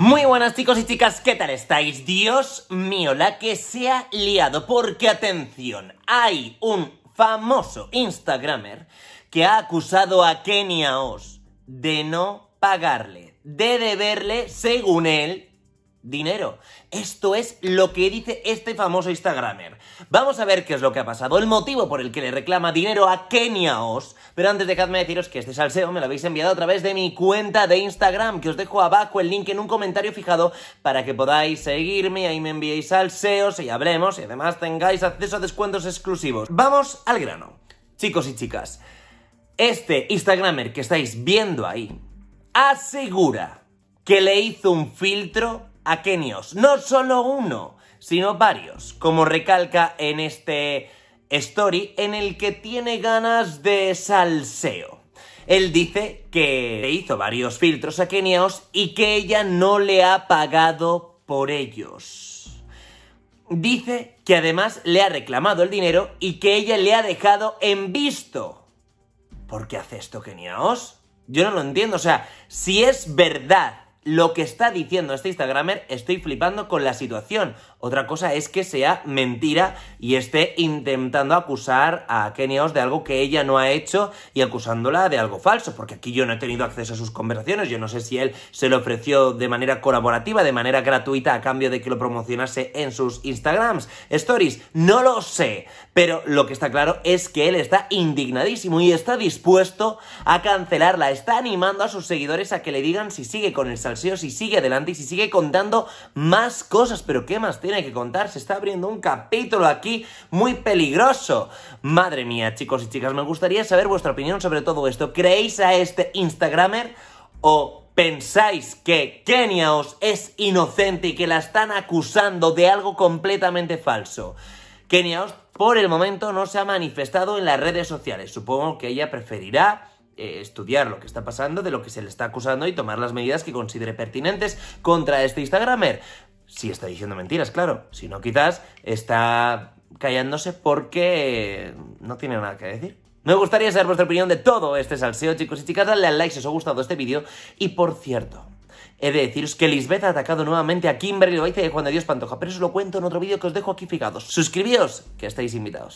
Muy buenas chicos y chicas, ¿qué tal estáis? Dios mío, la que se ha liado, porque atención, hay un famoso Instagramer que ha acusado a Kenia Oz de no pagarle, de deberle, según él, dinero. Esto es lo que dice este famoso Instagramer. Vamos a ver qué es lo que ha pasado, el motivo por el que le reclama dinero a Keniaos. Pero antes de dejadme deciros que este salseo me lo habéis enviado a través de mi cuenta de Instagram, que os dejo abajo el link en un comentario fijado para que podáis seguirme, ahí me enviéis salseos y hablemos y además tengáis acceso a descuentos exclusivos. Vamos al grano. Chicos y chicas, este Instagramer que estáis viendo ahí asegura que le hizo un filtro aquenios, no solo uno, sino varios, como recalca en este story en el que tiene ganas de salseo. Él dice que le hizo varios filtros a aquenios y que ella no le ha pagado por ellos. Dice que además le ha reclamado el dinero y que ella le ha dejado en visto. ¿Por qué hace esto, Keniaos? Yo no lo entiendo, o sea, si es verdad lo que está diciendo este Instagramer, estoy flipando con la situación. Otra cosa es que sea mentira y esté intentando acusar a Kenios de algo que ella no ha hecho y acusándola de algo falso, porque aquí yo no he tenido acceso a sus conversaciones, yo no sé si él se lo ofreció de manera colaborativa, de manera gratuita a cambio de que lo promocionase en sus Instagrams, stories, no lo sé, pero lo que está claro es que él está indignadísimo y está dispuesto a cancelarla, está animando a sus seguidores a que le digan si sigue con el saludo. Y si sigue adelante y si sigue contando más cosas. Pero ¿qué más tiene que contar? Se está abriendo un capítulo aquí muy peligroso. Madre mía, chicos y chicas, me gustaría saber vuestra opinión sobre todo esto. ¿Creéis a este Instagramer o pensáis que Keniaos es inocente y que la están acusando de algo completamente falso? Keniaos por el momento no se ha manifestado en las redes sociales. Supongo que ella preferirá eh, estudiar lo que está pasando, de lo que se le está acusando y tomar las medidas que considere pertinentes contra este Instagramer. Si está diciendo mentiras, claro. Si no, quizás está callándose porque no tiene nada que decir. Me gustaría saber vuestra opinión de todo este salseo, chicos y chicas. Dale al like si os ha gustado este vídeo. Y por cierto, he de deciros que Lisbeth ha atacado nuevamente a Kimberly Loaiza y a Juan de Dios Pantoja, pero eso lo cuento en otro vídeo que os dejo aquí fijados. Suscribíos, que estáis invitados.